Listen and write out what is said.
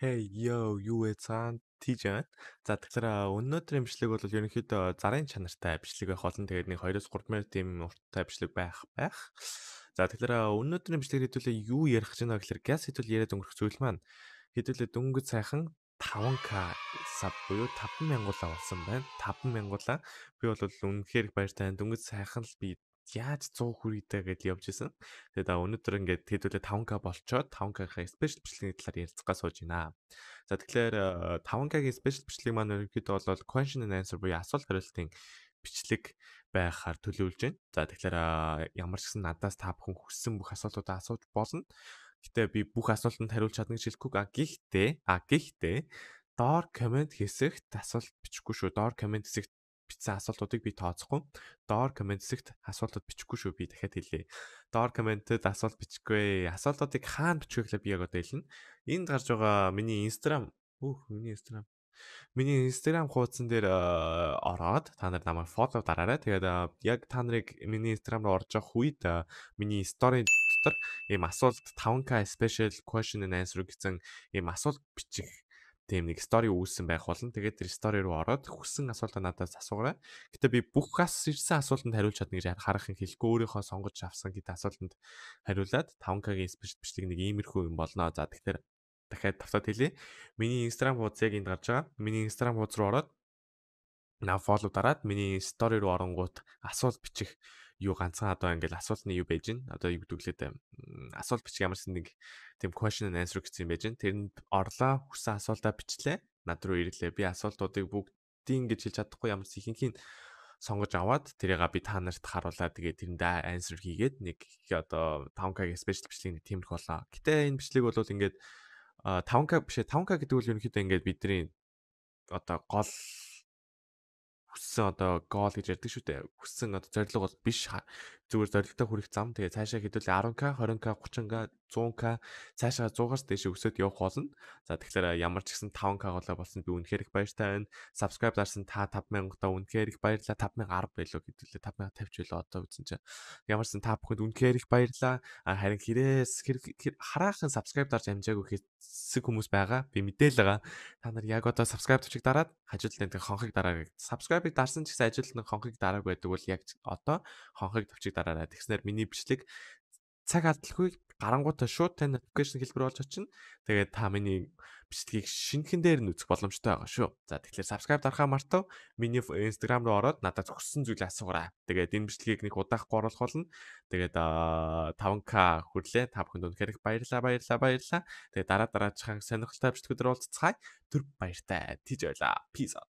Hey yo юу вэ цаан тийж байна. За тэгэхээр өнөөдрийн бичлэг бол ерөнхийдөө зарын чанартай бичлэг байх болон тэгээд нэг 2-3 минут тийм урттай бичлэг байх байх. За тэгэхээр өнөөдрийн бичлэг хэдүүлээ юу ярих гэж байна гэхээр газ хэдүүл яриад өнгөрөх зүйл маань хэдүүлээ дөнгөж сайхан 5k сав буюу 5000 гулаа болсон байна. 5000 гулаа. Би бол үнэхээр баяртай. Дүнгийн сайхан л би яаж 100 хүрэгдэ гэдээ явж исэн. Тэгээд өнөөдөр ингээд хэдүүлээ 5k болчоод 5k-ийн спешиал бичлэгийн талаар ярилцгаа сууж байна. За тэгэхээр 5k-ийн спешиал бичлэг маань ерөнхийдөө бол question and answer буюу асуулт хариултын бичлэг байхаар төлөвлөж байна. За тэгэхээр э, ямар ч гэсэн надаас та бүхэн хүссэн бүх асуултуудаа асууж болно. Гэтэ би бүх асуултанд хариулж чадна гэж хэлэхгүй. А гихтээ, а гихтээ доор комент хэсэгт асуулт бичихгүй шүү. Доор комент хэсэгт бичсэн асуултуудыг би тооцохгүй. Доор комент хэсэгт асуултууд бичихгүй шүү би дахиад хэлье. Доор комментэд асуулт бичихгүй. Асуултуудыг хаана бичих вэ би яг одоо хэлнэ. Энд гарч байгаа миний Instagram Үх миний Instagram. Миний Instagram хуудсан дээр э, ороод та нар намайг фоллоу дараарай. Тэгээд э, яг та нарыг миний Instagram руу орж явах үед э, миний стори дотор ийм асуулт 5K special question and answer гэсэн ийм асуулт бичих тийм нэг стори үүссэн байх болно. Тэгээд тэр стори руу ороод хүссэн асуултаа надаас асуугаа. Гэтэ би бүх гас ирсэн асуултанд хариулж чадна гэж харах юм хэлэхгүй өөрийнхөө сонгож авсан гэдэг асуултанд хариулаад 5K-гийн спирт бичлэг нэг иймэрхүү юм болно. За тэгэхээр дахиад тавтаад хэлье. Миний Instagram хуудас яг энд гарч байгаа. Миний Instagram хуудас руу ороод наа фоллоу дараад миний стори руу оронгууд асуулт бичих юу ганцхан одоо ингээл асуултны юу байж гин одоо юу гэдэг лээд асуулт бичих ямар нэг тийм question and answer гэсэн юм байж гин тэр нь орлоо хүссэн асуултаа бичлээ над руу ирлээ би асуултуудыг бүгдийг ингэж хэлж чадахгүй ямар ч ихэнхийн сонгож аваад тэрийг би та нарт харуулаад тэгээ тэрэндээ answer хийгээд нэг одоо 5k-гийн special бичлэг нэг тиймэрх болоо. Гэтэ энэ бичлэг бол ингээд 5k биш 5k гэдэг үл ерөнхийдөө ингээд бидний одоо гол хүссэн одоо гол гэж ярьдаг шүү дээ. Хүссэн одоо зорилго бол биш зүгээр зорилтоо хүрэх зам тэгээ цаашаа хэдүүлээ 10k, 20k, 30k, 100k цаашаа 100-аас дээш өсөд явах болно. За тэгэхээр э, ямар ч гэсэн 5k голоо болсон би үнэхээр их баяртай байна. Subscribe дарсан та 5000 та үнэхээр их баярлалаа. 5010 байлоо хэдүүлээ 5050 байлоо одоо үзэн чи. Ямарсан та бүхэнд үнэхээр их баярлалаа. Харин хэрэгс хараахан subscribe дарж амжаагүй хэсэг хүмүүс байгаа. Би мэдээл байгаа. Та нар яг одоо subscribe төчиг дараад хажууд нь хонхыг дараагаа subscribe хонхыг дарсан ч гэсэн ажилд нэг хонхыг дарааг байдаг бол яг одоо хонхыг төвчийг дараарай. Тэгснээр миний бичлэг цаг алдалгүй гарангуйтай шууд тань notification хэлбэр болж очино. Тэгээд та миний бичлэгийг шинхэн дээр нь үзэх боломжтой байгаа шүү. За тэгэхээр subscribe дарахаа мартав. Миний Instagram руу ороод надад зөвхөрсөн зүйлээ асуугаа. Тэгээд энэ бичлэгийг нэг удаахгүй оруулах болно. Тэгээд 5k хүрлээ. Та бүхэнд үнэхээр их баярлалаа, баярлалаа, баярлалаа. Тэгээд дараа дараачихан сонирхолтой бичлэгүүдээр уулзцай. Түр баяртай. Тэж байлаа. Peace out.